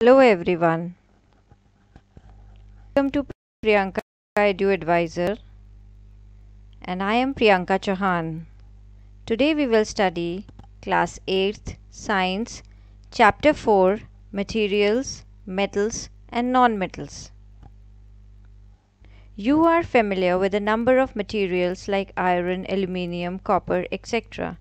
Hello everyone. Welcome to Priyanka Edu Advisor and I am Priyanka Chauhan. Today we will study class 8th science chapter 4 materials, metals and non-metals. You are familiar with a number of materials like iron, aluminium, copper etc.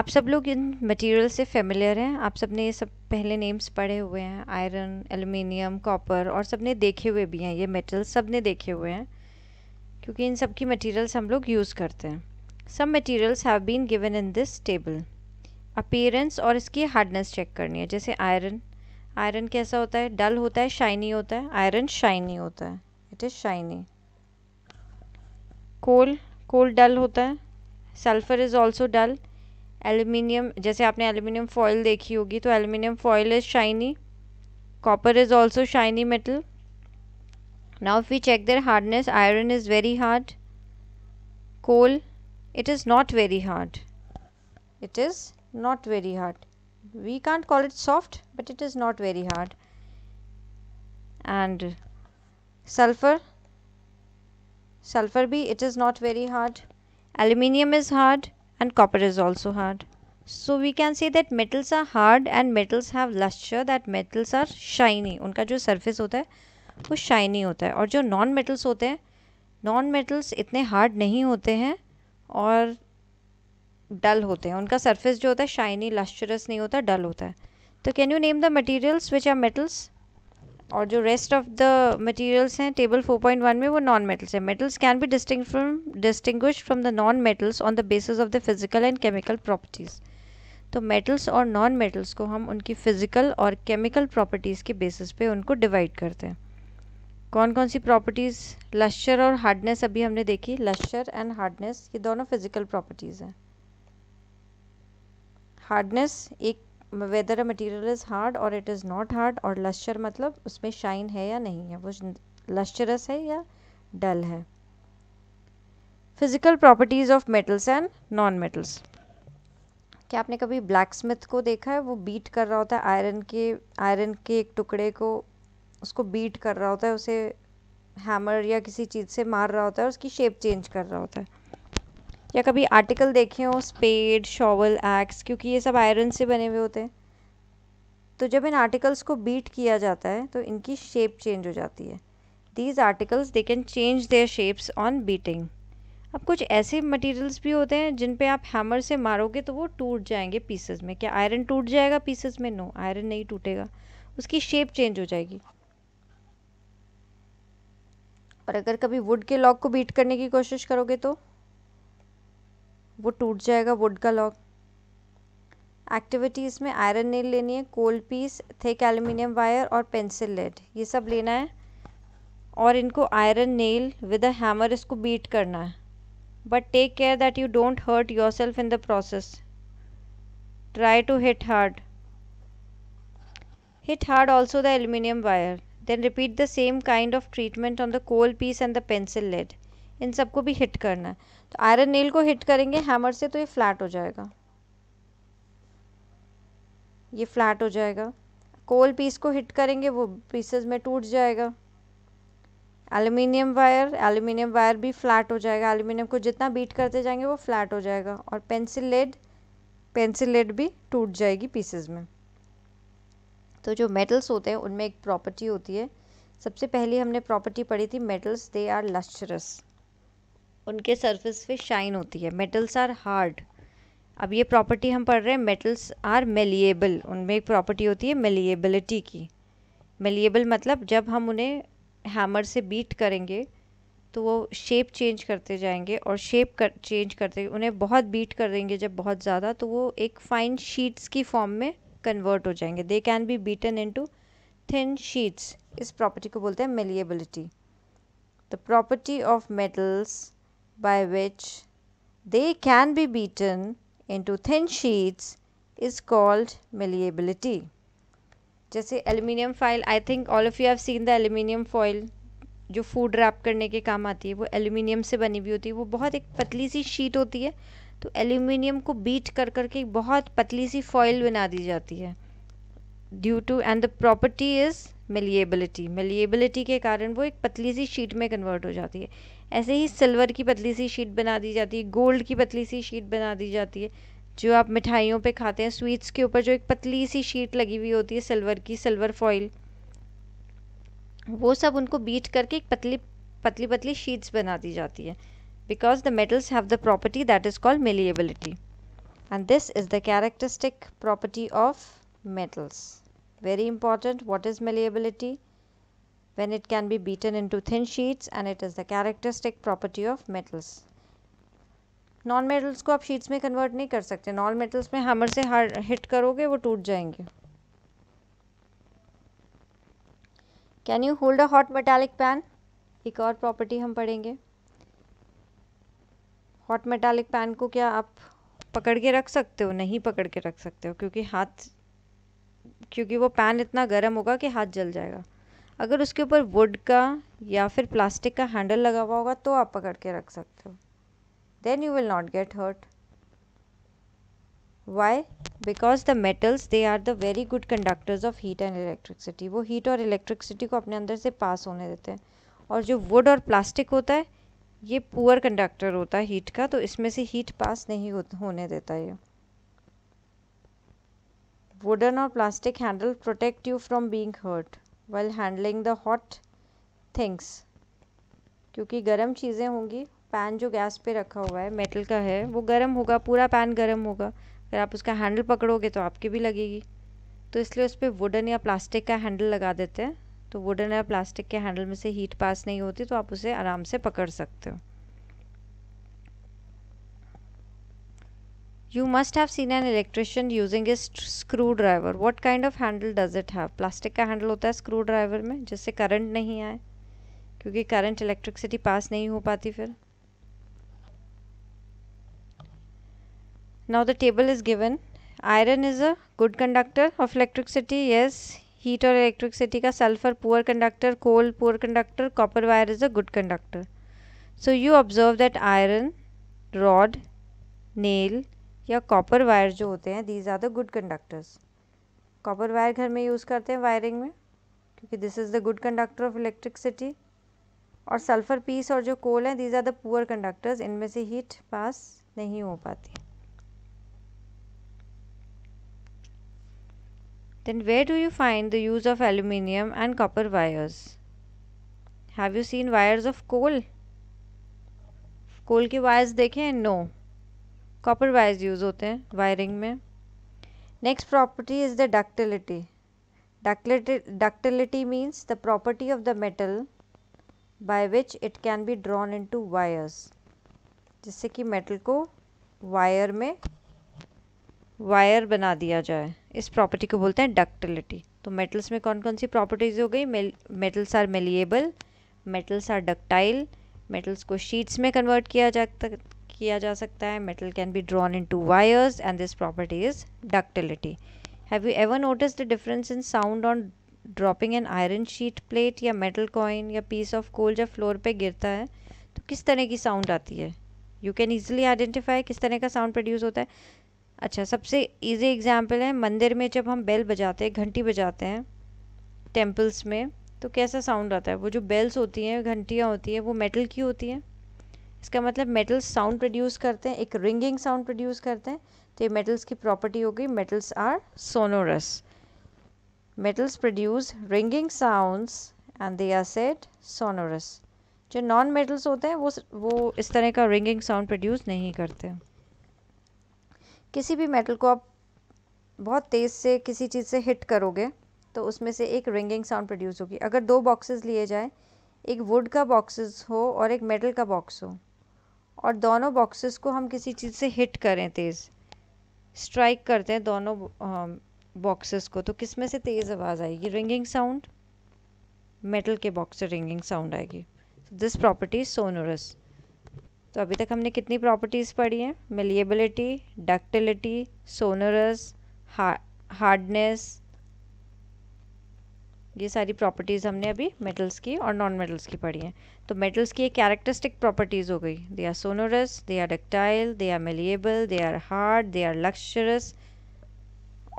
आप सब लोग इन material से familiar हैं आप सब ने ये सब पहले नेम्स पढ़े हुए हैं आयरन एल्युमिनियम कॉपर और सब ने देखे हुए भी हैं ये मेटल्स सब ने देखे हुए हैं क्योंकि इन सब की मटेरियल्स हम लोग यूज़ करते हैं सब materials have been given in this table appearance और इसकी हार्डनेस चेक करनी है जैसे आयरन आयरन कैसा होता है डल होता है शाइनी होता है आयरन शाइनी होता है it is shiny coal coal dull होता है sulphur is also dull aluminium जैसे आपने एल्युमिनियम फॉइल देखी होगी तो aluminium foil is shiny copper is also shiny metal now we check their hardness iron is very hard coal it is not very hard it is not very hard we can't call it soft but it is not very hard and sulphur sulphur भी it is not very hard aluminium is hard and copper is also hard. So we can say that metals are hard and metals have lustre that metals are shiny उनका जो surface होता है वो shiny होता है और जो non metals होते हैं नॉन मेटल्स इतने हार्ड नहीं होते हैं और डल होते हैं उनका सरफेस जो होता है शाइनी लस्चरस नहीं होता डल होता है तो can you name the materials which are metals और जो रेस्ट ऑफ द मटेरियल्स हैं टेबल 4.1 में वो नॉन मेटल्स हैं metals can be disting from distinguish from the non metals on the basis of the physical and chemical properties तो metals और non metals को हम उनकी फ़िज़िकल और केमिकल प्रॉपर्टीज़ के बेसिस पे उनको डिवाइड करते हैं कौन कौन सी प्रॉपर्टीज़ लश्चर और हार्डनेस अभी हमने देखी लश्चर एंड हार्डनेस ये दोनों फिज़िकल प्रॉपर्टीज़ हैं हार्डनेस एक whether a material is hard और इट इज़ नॉट हार्ड और लश्चर मतलब उसमें शाइन है या नहीं है वो लश्चरस है या डल है physical properties of metals and non metals क्या आपने कभी ब्लैक स्मिथ को देखा है वो बीट कर रहा होता है आयरन के आयरन के एक टुकड़े को उसको बीट कर रहा होता है उसे हैमर या किसी चीज़ से मार रहा होता है और उसकी शेप चेंज कर रहा होता है या कभी आर्टिकल देखे हो स्पेड शॉवल एक्स क्योंकि ये सब आयरन से बने हुए होते हैं तो जब इन आर्टिकल्स को बीट किया जाता है तो इनकी शेप चेंज हो जाती है these articles they can change their shapes on beating अब कुछ ऐसे मटेरियल्स भी होते हैं जिन पे आप हैमर से मारोगे तो वो टूट जाएंगे पीसेस में क्या आयरन टूट जाएगा पीसेस में नो आयरन नहीं टूटेगा उसकी शेप चेंज हो जाएगी और अगर कभी वुड के लॉक को बीट करने की कोशिश करोगे तो वो टूट जाएगा वुड का लॉक एक्टिविटीज़ में आयरन नेल लेनी है coal piece thick aluminium wire और पेंसिल लेड ये सब लेना है और इनको iron nail with a hammer इसको बीट करना है but take care that you don't hurt yourself in the process try to hit hard hit hard also the aluminium wire then repeat the same kind of treatment on the coal piece and the pencil lead इन सबको भी hit करना है तो iron nail को hit करेंगे hammer से तो ये फ्लैट हो जाएगा ये फ्लैट हो जाएगा कोल पीस को हिट करेंगे वो पीसेस में टूट जाएगा एल्यूमिनियम वायर एल्यूमिनियम वायर भी फ्लैट हो जाएगा एल्यूमिनियम को जितना बीट करते जाएंगे वो फ्लैट हो जाएगा और पेंसिल लेड पेंसिल लेड भी टूट जाएगी पीसेज में तो जो मेटल्स होते हैं उनमें एक प्रॉपर्टी होती है सबसे पहली हमने प्रॉपर्टी पढ़ी थी मेटल्स दे आर लस्चरस उनके सरफेस पे शाइन होती है मेटल्स आर हार्ड अब ये प्रॉपर्टी हम पढ़ रहे हैं मेटल्स आर मेलिएबल उनमें एक प्रॉपर्टी होती है मेलिएबिलिटी की मेलिएबल मतलब जब हम उन्हें हैमर से बीट करेंगे तो वो शेप चेंज करते जाएंगे और शेप कर चेंज करते उन्हें बहुत बीट कर देंगे जब बहुत ज़्यादा तो वो एक फ़ाइन शीट्स की फॉर्म में कन्वर्ट हो जाएंगे they can be beaten into thin sheets इस प्रॉपर्टी को बोलते हैं malleability the property of metals by which they can be beaten into thin sheets is called malleability. जैसे aluminium foil I think all of you have seen the aluminium foil जो food wrap करने के काम आती है वो aluminium से बनी हुई होती है वो बहुत एक पतली सी शीट होती है तो एल्यूमिनियम को बीट कर करके एक बहुत पतली सी फॉइल बना दी जाती है due to and the property is malleability malleability के कारण वो एक पतली सी शीट में कन्वर्ट हो जाती है ऐसे ही सिल्वर की पतली सी शीट बना दी जाती है गोल्ड की पतली सी शीट बना दी जाती है जो आप मिठाइयों पे खाते हैं स्वीट्स के ऊपर जो एक पतली सी शीट लगी हुई होती है सिल्वर की सिल्वर फॉइल वो सब उनको बीट करके एक पतली पतली पतली शीट्स बना दी जाती है because the metals have the property that is called malleability and this is the characteristic property of metals very important what is malleability when it can be beaten into thin sheets and it is the characteristic property of metals. non metals ko aap sheets mein convert nahi kar sakte non metals mein hammer se hard hit karoge wo toot jayenge can you hold a hot metallic pan ek aur property hum padhenge hot metallic pan को क्या आप पकड़ के रख सकते हो नहीं पकड़ के रख सकते हो क्योंकि हाथ क्योंकि वो पैन इतना गर्म होगा कि हाथ जल जाएगा अगर उसके ऊपर वुड का या फिर प्लास्टिक का हैंडल लगा हुआ होगा तो आप पकड़ के रख सकते हो then you will not get hurt why because the metals they are the very good conductors of heat and electricity वो हीट और इलेक्ट्रिसिटी को अपने अंदर से पास होने देते हैं और जो वुड और प्लास्टिक होता है ये पुअर कंडक्टर होता है हीट का तो इसमें से हीट पास नहीं होने देता ये वुडन और plastic handle protect you from being hurt well handling the hot things क्योंकि गर्म चीज़ें होंगी पैन जो गैस पे रखा हुआ है मेटल का है वो गर्म होगा पूरा पैन गर्म होगा अगर आप उसका हैंडल पकड़ोगे तो आपकी भी लगेगी तो इसलिए उस पर वुडन या प्लास्टिक का हैंडल लगा देते हैं तो वुडन या प्लास्टिक के हैंडल में से हीट पास नहीं होती तो आप उसे आराम से पकड़ सकते हो You must have seen an electrician using his screwdriver. What kind of handle does it have? Plastic का हैंडल होता है स्क्रूड्राइवर में जिससे करंट नहीं आए क्योंकि करंट इलेक्ट्रिसिटी पास नहीं हो पाती फिर now the table is given iron is a good conductor of electricity yes heat or electricity ka sulfur poor conductor coal poor conductor copper wire is a good conductor so you observe that iron rod nail या copper wire जो होते हैं these are the good conductors copper wire घर में use करते हैं wiring में क्योंकि this is the good conductor of electricity और सल्फ़र पीस और जो कोल हैं these are the poor conductors इनमें से हीट पास नहीं हो पाती then where do you find the use of aluminium and copper wires have you seen wires of coal coal के वायर्स देखें no no copper wires use होते हैं wiring में next property is the ductility ductility ductility means the property of the metal by which it can be drawn into wires जिससे कि metal को wire में wire बना दिया जाए इस प्रॉपर्टी को बोलते हैं डक्टिलिटी तो मेटल्स में कौन कौन सी प्रॉपर्टीज़ हो गई metals are malleable metals are ductile metals को शीट्स में कन्वर्ट किया जा किया जा सकता है metal can be drawn into wires and this property is ductility have you ever notice the difference in sound on dropping an iron sheet plate या metal coin या पीस ऑफ कोल जब floor पे गिरता है तो किस तरह की साउंड आती है यू कैन ईजिली आइडेंटिफाई किस तरह का साउंड प्रोड्यूस होता है अच्छा सबसे ईजी एग्जाम्पल है मंदिर में जब हम बेल बजाते हैं घंटी बजाते हैं टेम्पल्स में तो कैसा साउंड आता है वो जो बेल्स होती हैं घंटियाँ होती हैं वो मेटल की होती हैं इसका मतलब मेटल्स साउंड प्रोड्यूस करते हैं एक रिंगिंग साउंड प्रोड्यूस करते हैं तो ये मेटल्स की प्रॉपर्टी हो गई metals are sonorous metals produce ringing sounds and they are set sonorous जो नॉन मेटल्स होते हैं वो वो इस तरह का रिंगिंग साउंड प्रोड्यूस नहीं करते किसी भी मेटल को आप बहुत तेज़ से किसी चीज़ से हिट करोगे तो उसमें से एक रिंगिंग साउंड प्रोड्यूस होगी अगर दो बॉक्सेस लिए जाए एक वुड का बॉक्सेस हो और एक मेटल का बॉक्स हो और दोनों बॉक्सेस को हम किसी चीज़ से हिट करें तेज़ स्ट्राइक करते हैं दोनों बॉक्सेस को तो किस में से तेज़ आवाज़ आएगी रिंगिंग साउंड मेटल के बॉक्स से रिंगिंग साउंड आएगी दिस प्रॉपर्टी सोनोरस तो अभी तक हमने कितनी प्रॉपर्टीज़ पढ़ी हैं मिलिएबिलिटी डक्टिलिटी सोनोरस हार्डनेस ये सारी प्रॉपर्टीज़ हमने अभी मेटल्स की और नॉन मेटल्स की पढ़ी हैं तो मेटल्स की एक कैरेक्टरिस्टिक प्रॉपर्टीज़ हो गई they are sonorous they are ductile they are malleable they are hard they are lustrous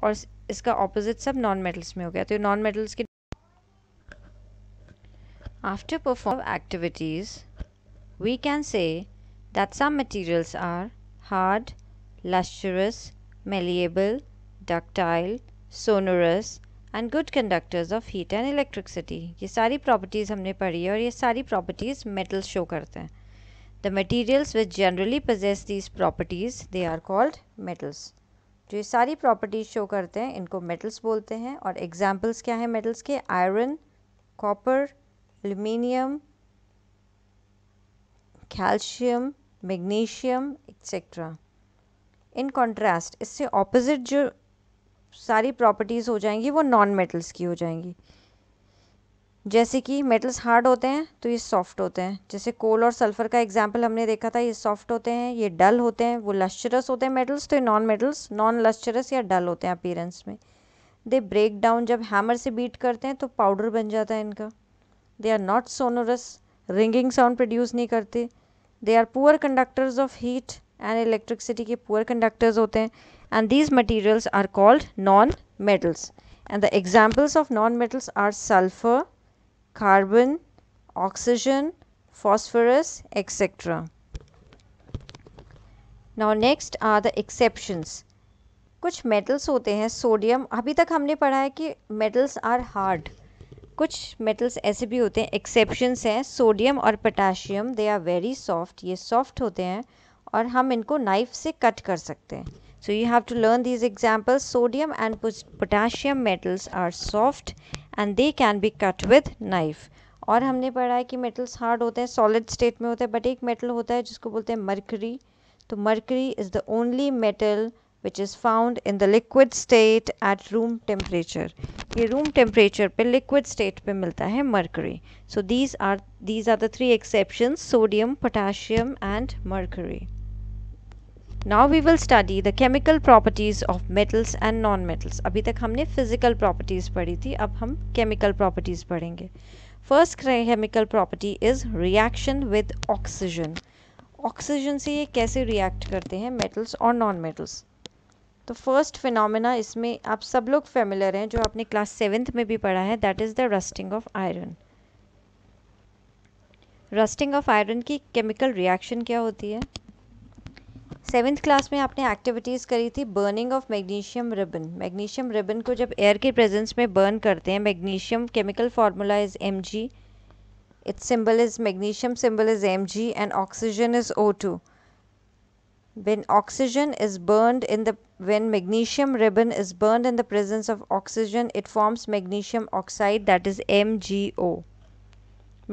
और इसका ऑपोजिट सब नॉन मेटल्स में हो गया तो नॉन मेटल्स की after perform activities we can say that some materials are hard lustrous malleable ductile sonorous and good conductors of heat and electricity ये सारी प्रॉपर्टीज़ हमने पढ़ी है और ये सारी प्रॉपर्टीज़ मेटल्स शो करते हैं the materials which generally possess these properties they are called metals जो ये सारी प्रॉपर्टीज़ शो करते हैं इनको मेटल्स बोलते हैं और एग्जाम्पल्स क्या हैं मेटल्स के iron copper aluminium calcium magnesium etcetera in contrast इससे ऑपोजिट जो सारी प्रॉपर्टीज़ हो जाएंगी वो नॉन मेटल्स की हो जाएंगी जैसे कि मेटल्स हार्ड होते हैं तो ये सॉफ्ट होते हैं जैसे कोल और सल्फ़र का एग्जाम्पल हमने देखा था ये सॉफ्ट होते हैं ये डल होते हैं वो लश्चरस होते हैं मेटल्स तो ये नॉन मेटल्स नॉन लश्चरस या डल होते हैं अपीरेंस में दे ब्रेक डाउन जब हैमर से बीट करते हैं तो पाउडर बन जाता है इनका they are not sonorous ringing sound produce नहीं करते they are poor conductors of heat and electricity के पुअर कंडक्टर्स होते हैं and these materials are called non metals and the examples of non metals are sulphur carbon oxygen phosphorus etcetera now next are the exceptions कुछ metals होते हैं sodium अभी तक हमने पढ़ा है कि मेटल्स आर हार्ड कुछ मेटल्स ऐसे भी होते हैं एक्सेप्शंस हैं सोडियम और potassium they are very soft ये सॉफ्ट होते हैं और हम इनको नाइफ से कट कर सकते हैं so you have to learn these examples sodium and potassium metals are soft and they can be cut with knife और हमने पढ़ा है कि मेटल्स हार्ड होते हैं सॉलिड स्टेट में होते हैं बट एक मेटल होता है जिसको बोलते हैं मर्करी तो mercury is the only metal which is found in the liquid state at room temperature ये रूम टेम्परेचर पे लिक्विड स्टेट पे मिलता है mercury so these are these are the three exception sodium potassium and mercury now we will study the chemical properties of metals and non metals अभी तक हमने physical properties पढ़ी थी अब हम केमिकल प्रॉपर्टीज़ पढ़ेंगे first chemical property is reaction with oxygen oxygen से ये कैसे रिएक्ट करते हैं मेटल्स और नॉन मेटल्स तो फर्स्ट फिनोमिना इसमें आप सब लोग फेमिलर हैं जो आपने क्लास सेवेंथ में भी पढ़ा है that is the rusting of iron rusting of iron की केमिकल रिएक्शन क्या होती है सेवेंथ क्लास में आपने एक्टिविटीज़ करी थी burning of magnesium ribbon magnesium ribbon को जब एयर के प्रेजेंस में बर्न करते हैं magnesium chemical formula is M G its symbol is magnesium symbol is M G and oxygen is O two when oxygen is burn in the when magnesium ribbon is burn in the presence of oxygen it forms magnesium oxide that is M G O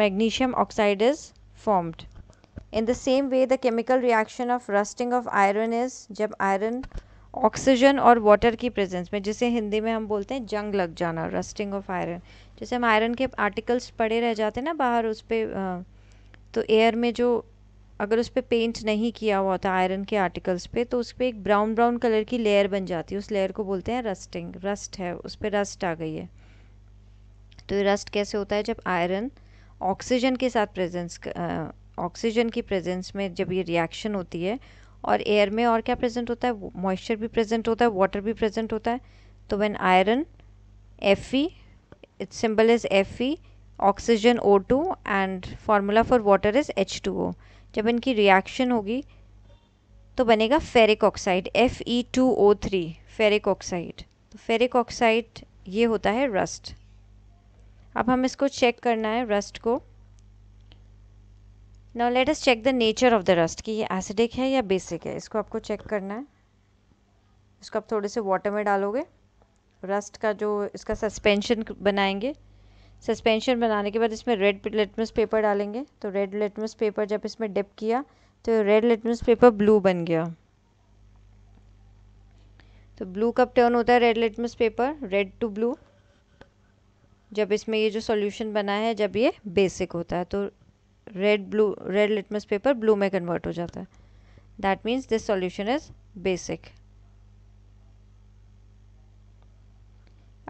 magnesium oxide is formed in the same way the chemical reaction of rusting of iron is जब iron oxygen और water की presence में जिसे हिंदी में हम बोलते हैं जंग लग जाना रस्टिंग ऑफ आयरन जैसे हम आयरन के आर्टिकल्स पड़े रह जाते हैं ना बाहर उस पर तो एयर में जो अगर उस पर पेंट नहीं किया हुआ होता आयरन के आर्टिकल्स पे तो उस पर एक ब्राउन ब्राउन कलर की लेयर बन जाती है उस लेयर को बोलते हैं रस्टिंग रस्ट है उस पर रस्ट आ गई है तो ये रस्ट कैसे होता है जब आयरन ऑक्सीजन के साथ प्रेजेंस ऑक्सीजन की प्रेजेंस में जब ये रिएक्शन होती है और एयर में और क्या प्रेजेंट होता है मॉइस्चर भी प्रेजेंट होता है वाटर भी प्रेजेंट होता है तो when iron F E its symbol is F E oxygen O two and formula for water is H two O जब इनकी रिएक्शन होगी तो बनेगा ferric oxide F E two O three ferric oxide तो ferric oxide ये होता है rust अब हम इसको चेक करना है रस्ट को now let us check the nature of the rust कि ये एसिडिक है या बेसिक है इसको आपको चेक करना है इसको आप थोड़े से वाटर में डालोगे रस्ट का जो इसका सस्पेंशन बनाएंगे सस्पेंशन बनाने के बाद इसमें रेड लिटमस पेपर डालेंगे तो रेड लिटमस पेपर जब इसमें डिप किया तो रेड लिटमस पेपर ब्लू बन गया तो ब्लू कब टर्न होता है red litmus paper red to blue जब इसमें ये जो सॉल्यूशन बना है जब ये बेसिक होता है तो red blue red litmus paper blue में कन्वर्ट हो जाता है that means this solution is basic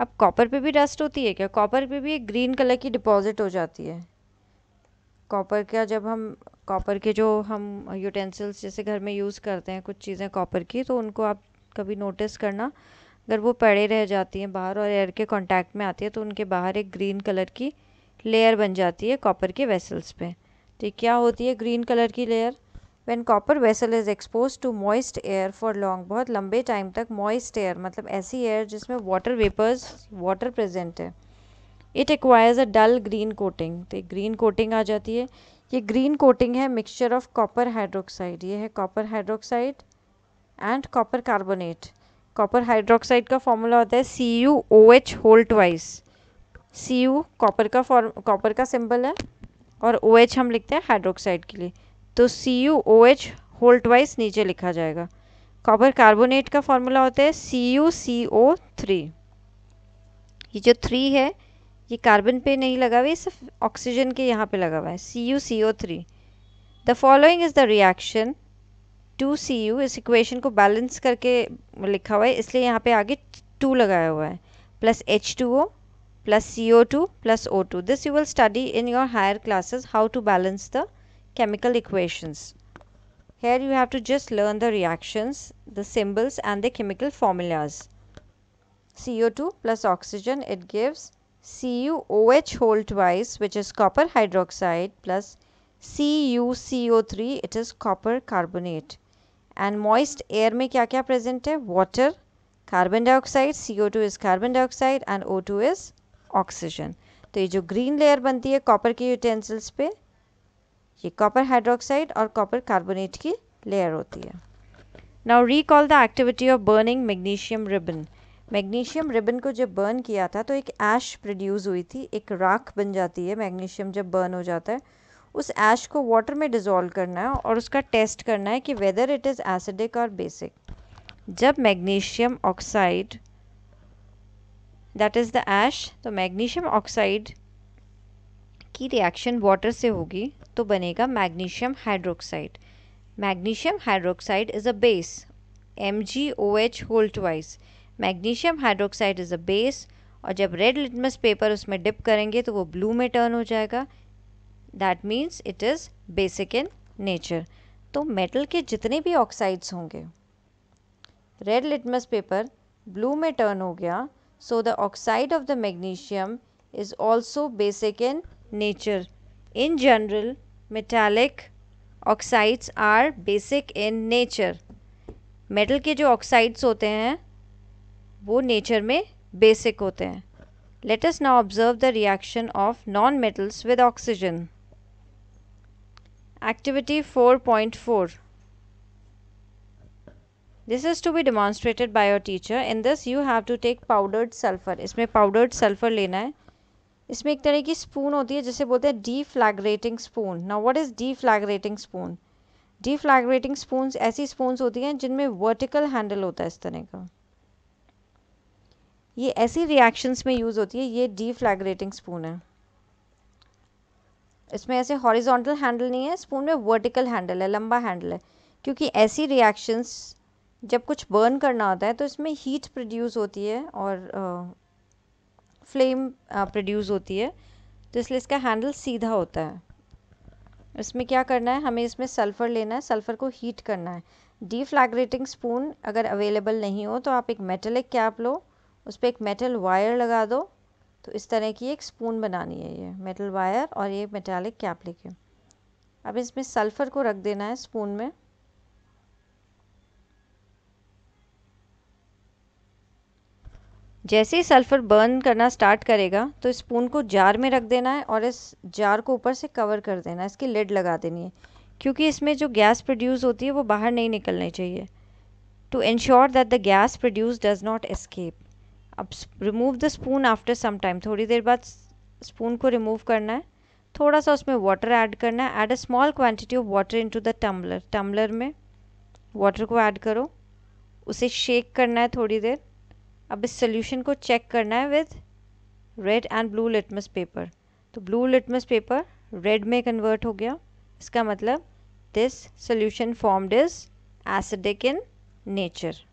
अब कॉपर पे भी डस्ट होती है क्या कॉपर पे भी एक ग्रीन कलर की डिपॉजिट हो जाती है कॉपर का जब हम कॉपर के जो हम यूटेंसिल्स जैसे घर में यूज़ करते हैं कुछ चीज़ें कॉपर की तो उनको आप कभी नोटिस करना अगर वो पड़े रह जाती हैं बाहर और एयर के कांटेक्ट में आती है तो उनके बाहर एक ग्रीन कलर की लेयर बन जाती है कॉपर के वेसल्स पे तो क्या होती है ग्रीन कलर की layer when copper vessel is expose to moist air for long बहुत लंबे टाइम तक मॉइस्ट एयर मतलब ऐसी एयर जिसमें वाटर वेपर्स वाटर प्रेजेंट है it acquires a dull green coating तो ग्रीन कोटिंग आ जाती है ये ग्रीन कोटिंग है मिक्सचर ऑफ कॉपर हाइड्रोक्साइड ये है copper hydroxide and copper carbonate copper hydroxide का फॉर्मूला होता है C U O H whole twice C U copper का फॉर्म कॉपर का सिंबल है और ओ OH हम लिखते हैं हाइड्रोक्साइड के लिए तो C U O H whole twice नीचे लिखा जाएगा कॉपर कार्बोनेट का फॉर्मूला होता है C U C O three ये जो थ्री है ये कार्बन पे नहीं लगा हुआ है सिर्फ ऑक्सीजन के यहाँ पे लगा हुआ है C U C O three the following is the reaction to C U इस इक्वेशन को बैलेंस करके लिखा हुआ है इसलिए यहाँ पे आगे टू लगाया हुआ है plus H two O plus CO2 plus O2. This you will study in your higher classes how to balance the chemical equations. Here you have to just learn the reactions, the symbols and the chemical formulas. CO2 plus oxygen it gives CuOH whole twice which is copper hydroxide plus CuCO3 it is copper carbonate. And moist air में क्या क्या present है? Water, carbon dioxide, CO2 is carbon dioxide and O2 is oxygen तो ये जो green layer बनती है copper के यूटेंसिल्स पे ये कॉपर हाइड्रोक्साइड और कॉपर कार्बोनेट की लेयर होती है now recall the activity of burning magnesium ribbon magnesium ribbon को जब बर्न किया था तो एक ऐश प्रोड्यूस हुई थी एक राख बन जाती है मैग्नीशियम जब बर्न हो जाता है उस ऐश को वाटर में डिज़ोल्व करना है और उसका टेस्ट करना है कि वेदर इट इज़ एसिडिक और बेसिक जब magnesium oxide that is the ash तो मैग्नीशियम ऑक्साइड की रिएक्शन वाटर से होगी तो बनेगा magnesium hydroxide magnesium hydroxide is a base M G O H whole twice magnesium hydroxide is a base और जब रेड लिटमस पेपर उसमें dip करेंगे तो वो ब्लू में टर्न हो जाएगा that means it is basic in nature तो मेटल के जितने भी ऑक्साइड्स होंगे रेड लिटमस पेपर ब्लू में टर्न हो गया So, the oxide of the magnesium is also basic in nature. In general, metallic oxides are basic in nature. metal ke jo oxides hote hain वो nature में basic होते हैं let us now observe the reaction of non-metals with oxygen. Activity 4.4 this is to be demonstrated by your teacher in this you have to take powdered sulphur इसमें powdered sulphur लेना है इसमें एक तरह की स्पून होती है जिसे बोलते हैं डी फ्लैगरेटिंग स्पून ना what is deflagrating spoon deflagrating spoon ऐसी स्पून होती हैं जिनमें वर्टिकल हैंडल होता है इस तरह का ये ऐसी रिएक्शंस में यूज़ होती है ये डी फ्लैगरेटिंग स्पून है इसमें ऐसे हॉरिजॉन्टल हैंडल नहीं है स्पून में वर्टिकल हैंडल है लंबा हैंडल है क्योंकि ऐसी रिएक्शंस जब कुछ बर्न करना होता है तो इसमें हीट प्रोड्यूस होती है और फ्लेम प्रोड्यूस होती है तो इसलिए इसका हैंडल सीधा होता है इसमें क्या करना है हमें इसमें सल्फ़र लेना है सल्फ़र को हीट करना है डीफ्लैग्रेटिंग स्पून अगर अवेलेबल नहीं हो तो आप एक मेटलिक कैप लो उस पर एक मेटल वायर लगा दो तो इस तरह की एक स्पून बनानी है ये मेटल वायर और ये मेटालिक कैप लेके अब इसमें सल्फ़र को रख देना है स्पून में जैसे ही सल्फ़र बर्न करना स्टार्ट करेगा तो स्पून को जार में रख देना है और इस जार को ऊपर से कवर कर देना है इसकी लेड लगा देनी है क्योंकि इसमें जो गैस प्रोड्यूस होती है वो बाहर नहीं निकलनी चाहिए to ensure that the gas produce does not escape अब remove the spoon after some time थोड़ी देर बाद स्पून को रिमूव करना है थोड़ा सा उसमें वाटर ऐड करना है add a small quantity of water in to the tumbler tumbler में वाटर को ऐड करो उसे शेक करना है थोड़ी देर अब इस सोल्यूशन को चेक करना है with red and blue litmus paper तो ब्लू लिटमस पेपर रेड में कन्वर्ट हो गया इसका मतलब this solution formed is acidic in nature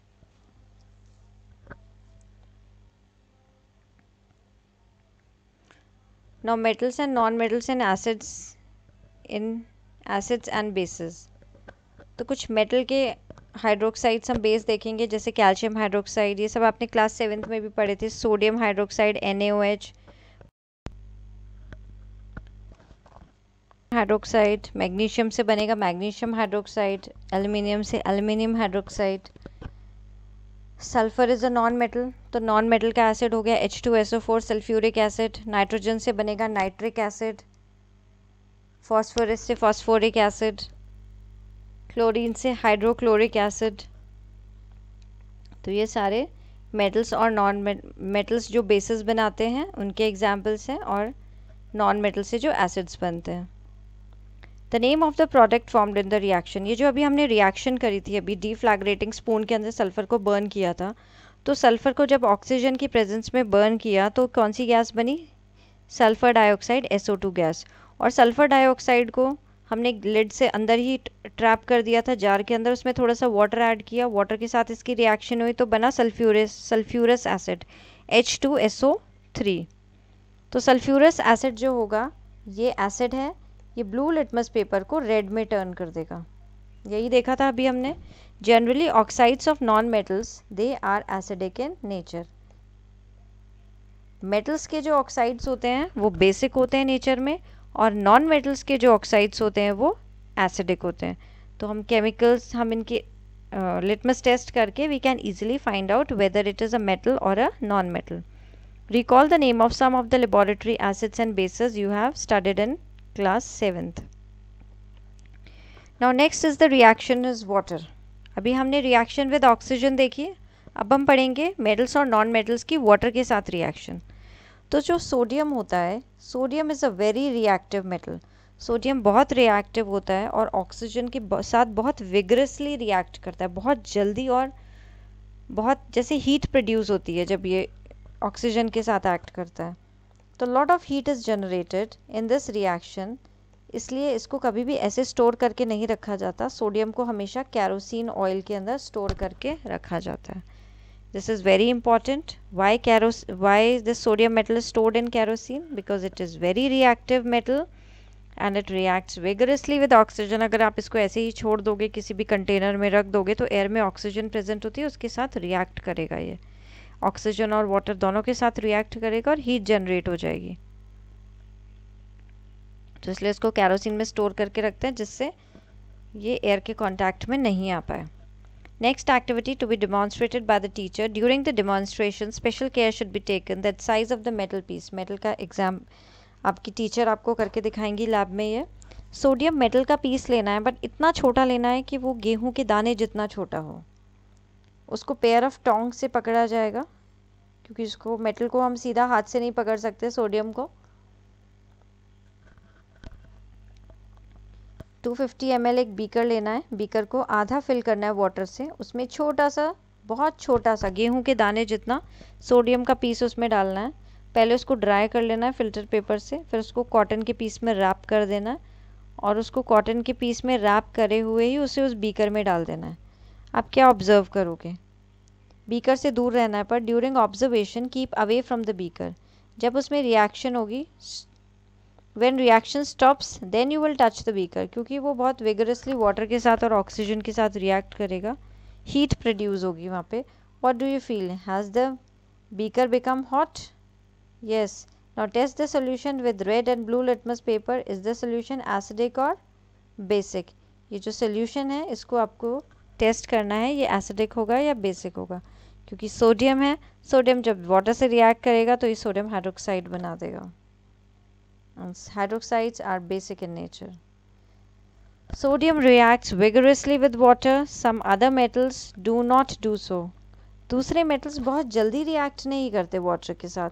now metals and non metals and acids in acids and bases तो कुछ मेटल के हाइड्रोक्साइड हम बेस देखेंगे जैसे कैल्शियम हाइड्रोक्साइड ये सब आपने क्लास सेवन्थ में भी पढ़े थे सोडियम हाइड्रोक्साइड एन हाइड्रोक्साइड मैग्नीशियम से बनेगा मैग्नीशियम हाइड्रोक्साइड एल्युमिनियम से aluminium hydroxide sulphur is a non metal तो नॉन मेटल का एसिड हो गया H two S O four sulphuric acid nitrogen से बनेगा नाइट्रिक एसिड फॉस्फोरस से फॉस्फोरिक एसिड क्लोरीन से हाइड्रोक्लोरिक एसिड तो ये सारे मेटल्स और नॉन मेटल्स जो बेसिस बनाते हैं उनके एग्जाम्पल्स हैं और नॉन मेटल से जो एसिड्स बनते हैं the name of the product formed in the reaction ये जो अभी हमने रिएक्शन करी थी अभी डी स्पून के अंदर सल्फर को बर्न किया था तो सल्फर को जब ऑक्सीजन की प्रेजेंस में बर्न किया तो कौन सी गैस बनी sulphur dioxide S O two gas और सल्फर डाइऑक्साइड को हमने लिड से अंदर ही ट्रैप कर दिया था जार के अंदर उसमें थोड़ा सा वाटर ऐड किया वाटर के साथ इसकी रिएक्शन हुई तो बना sulphurous sulphurous acid H two S O three तो सल्फ्यूरस एसिड जो होगा ये एसिड है ये ब्लू लिटमस पेपर को रेड में टर्न कर देगा यही देखा था अभी हमने generally oxides of non metals they are acidic in nature metals के जो ऑक्साइड्स होते हैं वो बेसिक होते हैं नेचर में और नॉन मेटल्स के जो ऑक्साइड्स होते हैं वो एसिडिक होते हैं तो हम केमिकल्स हम इनके लिटमस टेस्ट करके we can easily find out whether it is a metal और a non metal recall the name of some of the laboratory acids and bases you have studied in class seventh now next is the reaction is water अभी हमने reaction with oxygen देखी अब हम पढ़ेंगे metals और non metals की water के साथ रिएक्शन तो जो सोडियम होता है sodium is a very reactive metal sodium बहुत रिएक्टिव होता है और ऑक्सीजन के साथ बहुत विगरसली रिएक्ट करता है बहुत जल्दी और बहुत जैसे हीट प्रोड्यूस होती है जब ये ऑक्सीजन के साथ एक्ट करता है तो lot of heat is generated in this reaction इसलिए इसको कभी भी ऐसे स्टोर करके नहीं रखा जाता सोडियम को हमेशा कैरोसिन ऑयल के अंदर स्टोर करके रखा जाता है this is very important why keros why this sodium metal is stored in kerosene because it is very reactive metal and it reacts vigorously with oxygen अगर आप इसको ऐसे ही छोड़ दोगे किसी भी कंटेनर में रख दोगे तो एयर में ऑक्सीजन प्रेजेंट होती है उसके साथ रिएक्ट करेगा ये ऑक्सीजन और वाटर दोनों के साथ रिएक्ट करेगा और हीट जनरेट हो जाएगी तो इसलिए इसको कैरोसिन में स्टोर करके रखते हैं जिससे ये एयर के कांटेक्ट में नहीं आ पाए Next activity to be demonstrated by the teacher. During the demonstration, special care should be taken that size of the metal piece. Metal का exam आपकी teacher आपको करके दिखाएंगी लैब में ये सोडियम मेटल का पीस लेना है बट इतना छोटा लेना है कि वो गेहूं के दाने जितना छोटा हो उसको पेयर ऑफ टोंग से पकड़ा जाएगा क्योंकि इसको मेटल को हम सीधा हाथ से नहीं पकड़ सकते सोडियम को 250 ml एक बीकर लेना है बीकर को आधा फिल करना है वाटर से उसमें छोटा सा बहुत छोटा सा गेहूं के दाने जितना सोडियम का पीस उसमें डालना है पहले उसको ड्राई कर लेना है फिल्टर पेपर से फिर उसको कॉटन के पीस में रैप कर देना है और उसको कॉटन के पीस में रैप करे हुए ही उसे उस बीकर में डाल देना है आप क्या ऑब्जर्व करोगे बीकर से दूर रहना है पर during observation keep away from the beaker जब उसमें रिएक्शन होगी when reaction stops then you will touch the beaker क्योंकि वो बहुत विगरसली वाटर के साथ और ऑक्सीजन के साथ रिएक्ट करेगा हीट प्रोड्यूस होगी वहाँ पे what do you feel has the beaker become hot yes not test the solution with red and blue litmus paper is the solution acidic और बेसिक ये जो सोल्यूशन है इसको आपको टेस्ट करना है ये एसिडिक होगा या बेसिक होगा क्योंकि सोडियम है सोडियम जब वाटर से रिएक्ट करेगा तो ये सोडियम हाइड्रोक्साइड बना देगा hydroxides are basic in nature. Sodium reacts vigorously with water, some other metals do not do so. दूसरे मेटल्स बहुत जल्दी रिएक्ट नहीं करते वाटर के साथ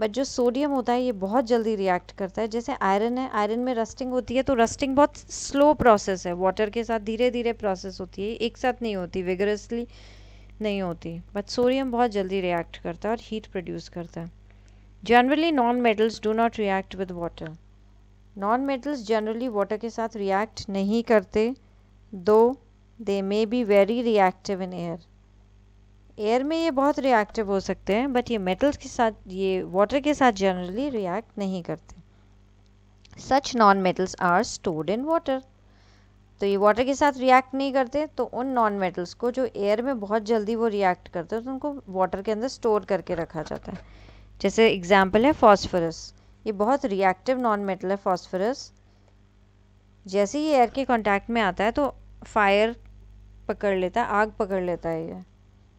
बट जो सोडियम होता है ये बहुत जल्दी रिएक्ट करता है जैसे आयरन है आयरन में रस्टिंग होती है तो रस्टिंग बहुत स्लो प्रोसेस है वाटर के साथ धीरे धीरे प्रोसेस होती है एक साथ नहीं होती विगरसली नहीं होती बट सोडियम बहुत जल्दी रिएक्ट करता है और हीट प्रोड्यूस करता है generally non metals do not react with water non metals generally water के साथ रिएक्ट नहीं करते though they may be very reactive in air air में ये बहुत रिएक्टिव हो सकते हैं बट ये मेटल्स के साथ ये वाटर के साथ जनरली रिएक्ट नहीं करते such non metals are stored in water तो ये वाटर के साथ रिएक्ट नहीं करते तो उन नॉन मेटल्स को जो एयर में बहुत जल्दी वो रिएक्ट करते हैं तो उनको वाटर के अंदर स्टोर करके रखा जाता है जैसे एग्जाम्पल है फॉस्फोरस ये बहुत रिएक्टिव नॉन मेटल है फॉस्फोरस जैसे ही एयर के कांटेक्ट में आता है तो फायर पकड़ लेता है आग पकड़ लेता है ये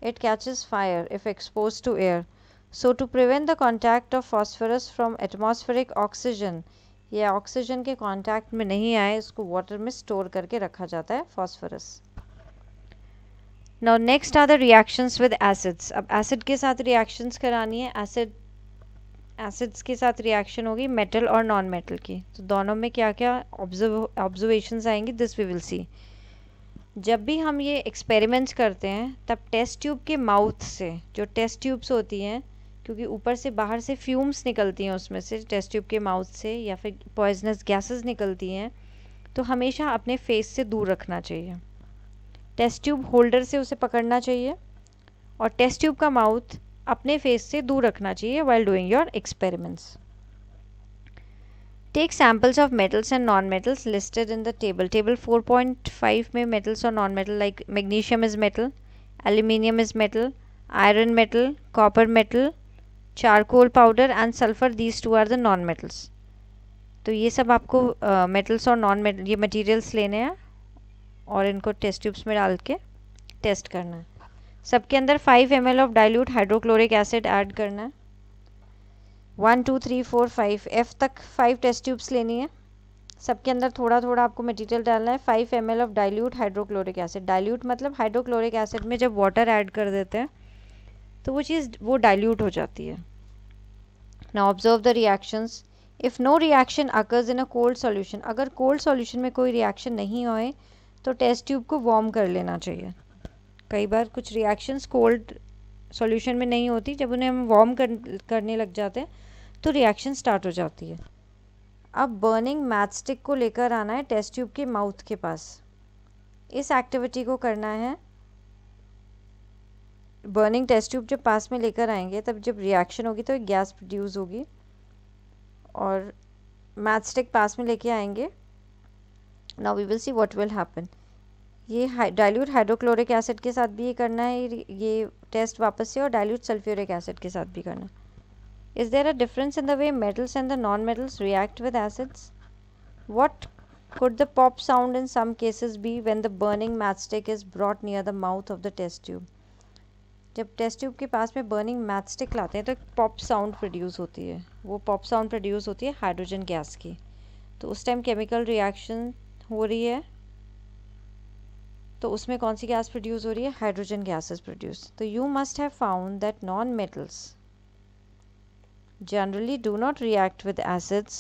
it catches fire if expose to air so to prevent the contact of phosphorus from atmospheric oxygen ये ऑक्सीजन के कांटेक्ट में नहीं आए इसको वाटर में स्टोर करके रखा जाता है phosphorus now next are the reactions with acids अब एसिड के साथ रिएक्शंस करानी है एसिड एसिड्स के साथ रिएक्शन होगी मेटल और नॉन मेटल की तो दोनों में क्या क्या ऑब्जर्व ऑब्जर्वेशन आएंगी दिस वी विल सी जब भी हम ये एक्सपेरिमेंट्स करते हैं तब टेस्ट ट्यूब के माउथ से जो टेस्ट ट्यूब्स होती हैं क्योंकि ऊपर से बाहर से फ्यूम्स निकलती हैं उसमें से टेस्ट ट्यूब के माउथ से या फिर पॉइजनस गैसेस निकलती हैं तो हमेशा अपने फेस से दूर रखना चाहिए टेस्ट ट्यूब होल्डर से उसे पकड़ना चाहिए और टेस्ट ट्यूब का माउथ अपने फेस से दूर रखना चाहिए while doing your experiments take samples of metals and non metals listed in the table table 4.5 में मेटल्स और non metal like magnesium is metal aluminium is metal iron metal copper metal charcoal powder and sulphur these two are the non metals तो ये सब आपको metals uh, और non metal ये materials लेने हैं और इनको टेस्ट ट्यूब्स में डाल के टेस्ट करना है सबके अंदर 5 M of dilute hydrochloric acid add करना है one two three four five F तक फाइव टेस्ट ट्यूब्स लेनी है सबके अंदर थोड़ा थोड़ा आपको मटेरियल डालना है five M of dilute hydrochloric acid dilute मतलब हाइड्रोक्लोरिक एसिड में जब वाटर ऐड कर देते हैं तो वो चीज़ वो डाइल्यूट हो जाती है ना observe the reactions if no reaction occurs in a cold solution अगर कोल्ड सॉल्यूशन में कोई रिएक्शन नहीं होए तो टेस्ट ट्यूब को वार्म कर लेना चाहिए कई बार कुछ रिएक्शंस कोल्ड सॉल्यूशन में नहीं होती जब उन्हें हम वार्म कर, करने लग जाते हैं तो रिएक्शन स्टार्ट हो जाती है अब बर्निंग मैथ स्टिक को लेकर आना है टेस्ट ट्यूब के माउथ के पास इस एक्टिविटी को करना है बर्निंग टेस्ट ट्यूब जब पास में लेकर आएंगे तब जब रिएक्शन होगी तो एक गैस प्रोड्यूस होगी और मैथ स्टिक पास में लेके आएंगे now we will see what will happen ये डाइल्यूट हाइड्रोक्लोरिक एसिड के साथ भी ये करना है ये टेस्ट वापस से और डाइल्यूट सल्फ्यूरिक एसिड के साथ भी करना है is there a difference in the way metals and the non metals react with acids what could the pop sound in some cases be when the burning matchstick is brought near the mouth of the test tube जब test tube के पास में burning मैथस्टिक लाते हैं तो एक pop sound produce होती है वो पॉप साउंड प्रोड्यूस होती है हाइड्रोजन गैस की तो उस टाइम केमिकल रिएक्शन हो रही है तो उसमें कौन सी गैस प्रोड्यूस हो रही है हाइड्रोजन गैसेस प्रोड्यूस तो you must have found that non metals generally do not react with acids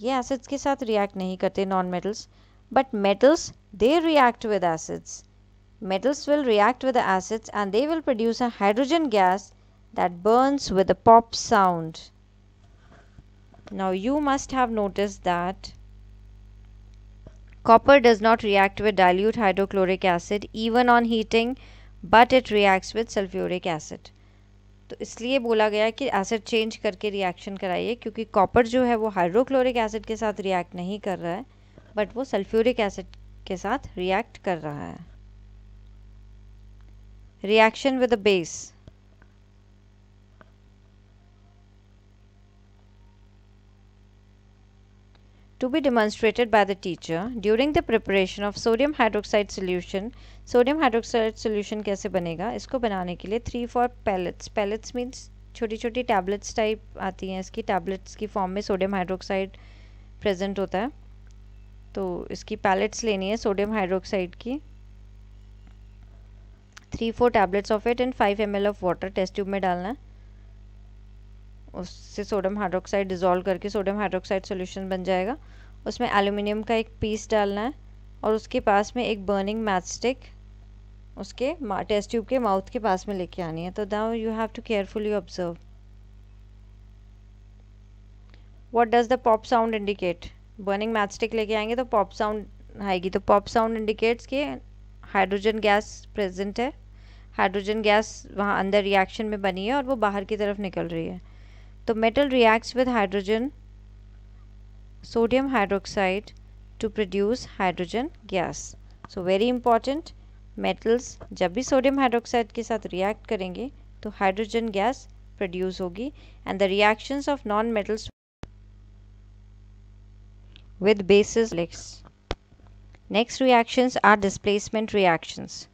ये एसिड्स के साथ रिएक्ट नहीं करते non metals but metals they react with acids metals will react with acids and they will produce a hydrogen gas that burns with a pop sound now you must have notice that Copper does not react with dilute hydrochloric acid even on heating but it reacts with sulfuric acid. तो इसलिए बोला गया कि acid change करके reaction कराइए क्योंकि copper जो है वो हाइड्रोक्लोरिक एसिड के साथ रिएक्ट नहीं कर रहा है बट वो सल्फ्यूरिक एसिड के साथ रिएक्ट कर रहा है reaction with a base to be demonstrated by the teacher during the preparation of sodium hydroxide solution sodium hydroxide solution kaise banega isko banane ke liye 3 4 pellets pellets means छोटी छोटी tablets type आती हैं इसकी tablets की form में sodium hydroxide present होता है तो इसकी पैलेट्स लेनी है सोडियम हाइड्रोक्साइड की three four tablets of it and five M of water test tube में डालना है उससे सोडियम हाइड्रोक्साइड डिज़ोल्व करके सोडियम हाइड्रोक्साइड सोल्यूशन बन जाएगा उसमें एल्यूमिनियम का एक पीस डालना है और उसके पास में एक बर्निंग मैच स्टिक उसके टेस्ट ट्यूब के माउथ के पास में लेके आनी है तो though you have to carefully observe what does the pop sound indicate burning match stick लेके आएंगे तो पॉप साउंड आएगी तो पॉप साउंड इंडिकेट्स कि हाइड्रोजन गैस प्रेजेंट है हाइड्रोजन गैस वहाँ अंदर रिएक्शन में बनी है और वो बाहर की तरफ निकल रही है The metal reacts with hydrogen, sodium hydroxide to produce hydrogen gas. So very important metals जब भी sodium hydroxide के साथ react करेंगे तो hydrogen gas produce होगी and the reactions of non-metals with bases. Next reactions are displacement reactions.